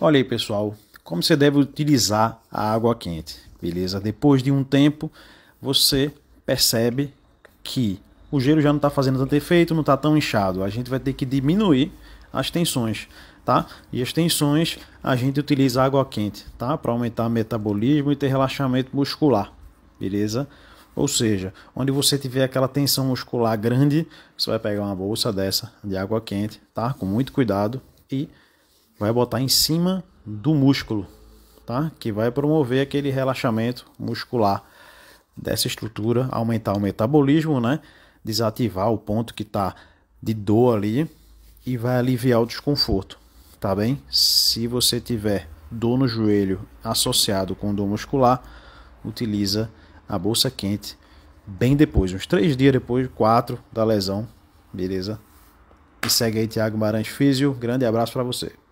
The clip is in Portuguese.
Olha aí, pessoal, como você deve utilizar a água quente, beleza? Depois de um tempo, você percebe que o gelo já não está fazendo tanto efeito, não está tão inchado. A gente vai ter que diminuir as tensões, tá? E as tensões a gente utiliza água quente, tá? Para aumentar o metabolismo e ter relaxamento muscular, beleza? Ou seja, onde você tiver aquela tensão muscular grande, você vai pegar uma bolsa dessa de água quente, tá? Com muito cuidado e vai botar em cima do músculo, tá? Que vai promover aquele relaxamento muscular dessa estrutura, aumentar o metabolismo, né? Desativar o ponto que está de dor ali e vai aliviar o desconforto, tá bem? Se você tiver dor no joelho associado com dor muscular, utiliza a bolsa quente bem depois, uns três dias depois, quatro da lesão, beleza? E segue aí, Thiago Maranjo Físio. Grande abraço para você.